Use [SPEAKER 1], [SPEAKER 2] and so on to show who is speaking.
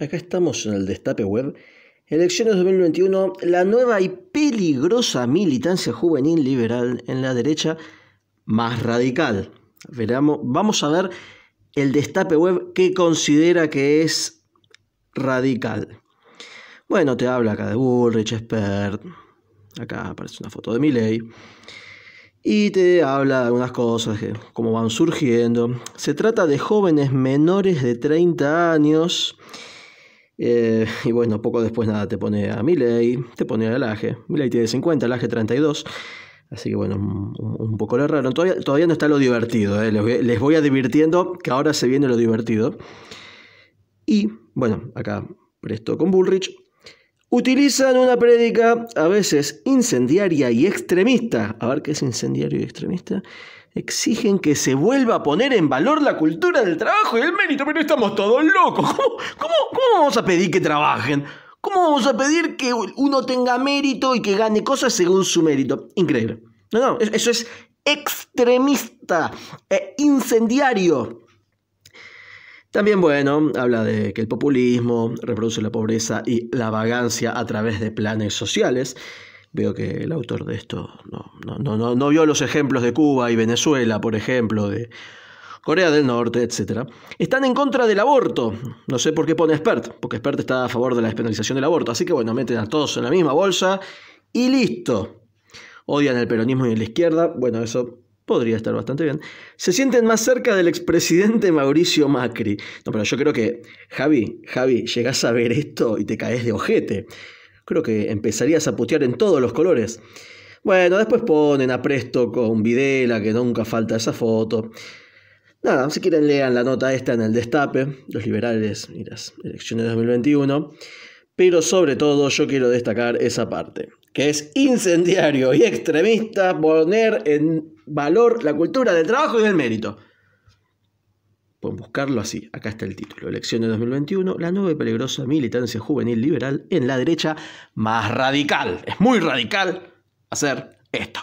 [SPEAKER 1] Acá estamos en el Destape Web. Elecciones 2021, la nueva y peligrosa militancia juvenil liberal en la derecha más radical. vamos a ver el Destape Web que considera que es radical. Bueno, te habla acá de Bullrich, Spert. Acá aparece una foto de Miley. Y te habla de algunas cosas, que, cómo van surgiendo. Se trata de jóvenes menores de 30 años eh, y bueno, poco después nada, te pone a Miley, te pone a Laje. Miley tiene 50, Laje 32. Así que bueno, un, poco lo raro. Todavía, todavía, no está lo divertido. Eh. Les, voy voy advirtiendo que ahora se viene lo divertido. Y bueno, acá presto con Bullrich utilizan una prédica a veces incendiaria y extremista. A ver qué es incendiario y extremista. Exigen que se vuelva a poner en valor la cultura del trabajo y el mérito, pero estamos todos locos. ¿Cómo, cómo, vamos a pedir que trabajen? ¿Cómo vamos a pedir que uno tenga mérito y que gane cosas según su mérito? Increíble. No, no, eso es extremista, e incendiario. También, bueno, habla de que el populismo reproduce la pobreza y la vagancia a través de planes sociales. Veo que el autor de esto no, no, no, no, vio los ejemplos de Cuba y Venezuela, por ejemplo, de Corea del Norte, etc. Están en contra del aborto. No sé por qué pone expert, porque expert está a favor de la despenalización del aborto. Así que, bueno, meten a todos en la misma bolsa y listo. Odian el peronismo y la izquierda. Bueno, eso podría estar bastante bien, se sienten más cerca del expresidente Mauricio Macri. No, pero yo creo que, Javi, Javi, llegás a ver esto y te caes de ojete. Creo que empezarías a putear en todos los colores. Bueno, después ponen a Presto con Videla, que nunca falta esa foto. Nada, si quieren lean la nota esta en el Destape, los liberales y las elecciones de 2021. Pero sobre todo yo quiero destacar esa parte que es incendiario y extremista, poner en valor la cultura del trabajo y del mérito. Pueden buscarlo así. Acá está el título. Elección de 2021, la nueva y peligrosa militancia juvenil liberal en la derecha más radical. Es muy radical hacer esto.